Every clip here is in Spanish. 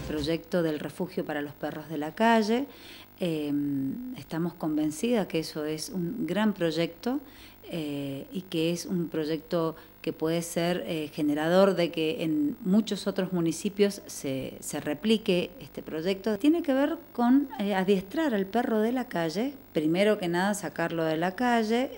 proyecto del refugio para los perros de la calle. Em, estamos convencidas que eso es un gran proyecto eh, y que es un proyecto que puede ser eh, generador de que en muchos otros municipios se, replique este proyecto. Tiene que ver con eh, adiestrar al perro de la calle, primero que nada sacarlo de la calle,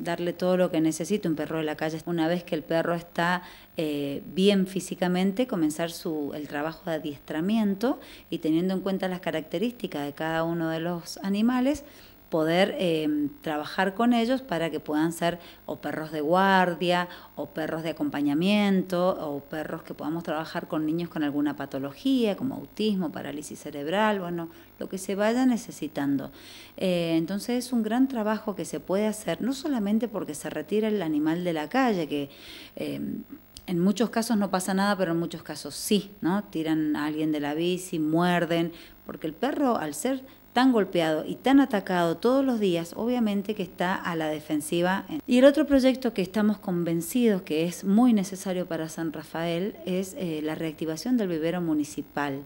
darle todo lo que necesita un perro de la calle. Una vez que el perro está eh, bien físicamente, comenzar su, el trabajo de adiestramiento y teniendo en cuenta las características de cada uno de los animales, poder em, trabajar con ellos para que puedan ser o perros de guardia, o perros de acompañamiento, o perros que podamos trabajar con niños con alguna patología, como autismo, parálisis cerebral, bueno, lo que se vaya necesitando. Eh, entonces es un gran trabajo que se puede hacer, no solamente porque se retira el animal de la calle, que... Em, en muchos casos no pasa nada, pero en muchos casos sí, ¿no? Tiran a alguien de la bici, muerden, porque el perro, al ser tan golpeado y tan atacado todos los días, obviamente que está a la defensiva. Y el otro proyecto que estamos convencidos que es muy necesario para San Rafael es eh, la reactivación del vivero municipal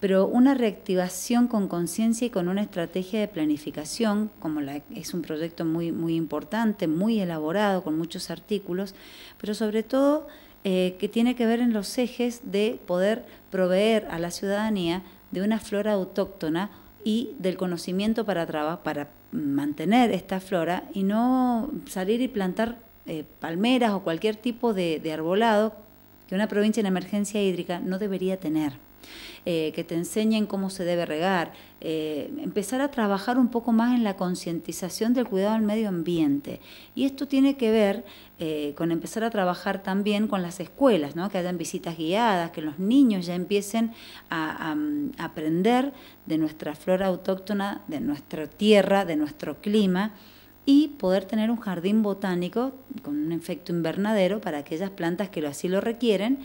pero una reactivación con conciencia y con una estrategia de planificación, como es un proyecto muy, muy importante, muy elaborado, con muchos artículos, pero sobre todo eh, que tiene que ver en los ejes de poder proveer a la ciudadanía de una flora autóctona y del conocimiento para, trabajar para mantener esta flora y no salir y plantar eh, palmeras o cualquier tipo de arbolado que una provincia en emergencia hídrica no debería tener. Eh, que te enseñen cómo se debe regar, eh, empezar a trabajar un poco más en la concientización del cuidado del medio ambiente. Y esto tiene que ver eh, con empezar a trabajar también con las escuelas, ¿no? que hayan visitas guiadas, que los niños ya empiecen a mm, aprender de nuestra flora autóctona, de nuestra tierra, de nuestro clima y poder tener un jardín botánico con un efecto invernadero para aquellas plantas que así lo requieren.